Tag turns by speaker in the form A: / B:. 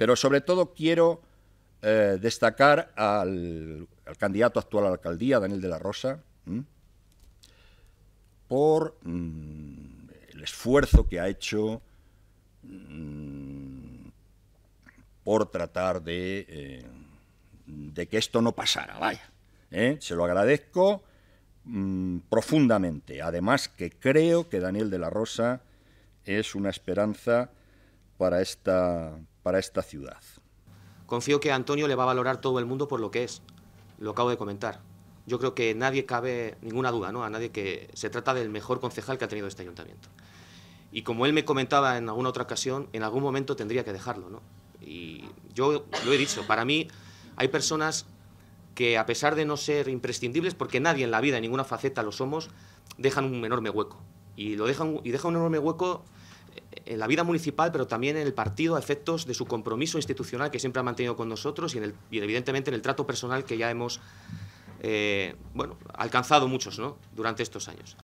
A: Pero sobre todo quiero eh, destacar al, candidato actual a la alcaldía, Daniel de la Rosa, por mm, el esfuerzo que ha hecho mm, por tratar eh, de, que esto no pasara. Vaya, ¿eh? se lo agradezco mm, profundamente. Además que creo que Daniel de la Rosa es una esperanza para esta, para esta ciudad.
B: Confío que Antonio le va a valorar todo el mundo por lo que es. Lo acabo de comentar. Yo creo que nadie cabe ninguna duda, ¿no? A nadie que se trata del mejor concejal que ha tenido este ayuntamiento. Y como él me comentaba en alguna otra ocasión, en algún momento tendría que dejarlo, ¿no? Y yo lo he dicho, para mí hay personas que a pesar de no ser imprescindibles, porque nadie en la vida, en ninguna faceta lo somos, dejan un enorme hueco. Y, lo dejan, y deja un enorme hueco en la vida municipal, pero también en el partido, a efectos de su compromiso institucional que siempre ha mantenido con nosotros y, en evidentemente en el trato personal que ya hemos eh, alcanzado muchos durante estos años.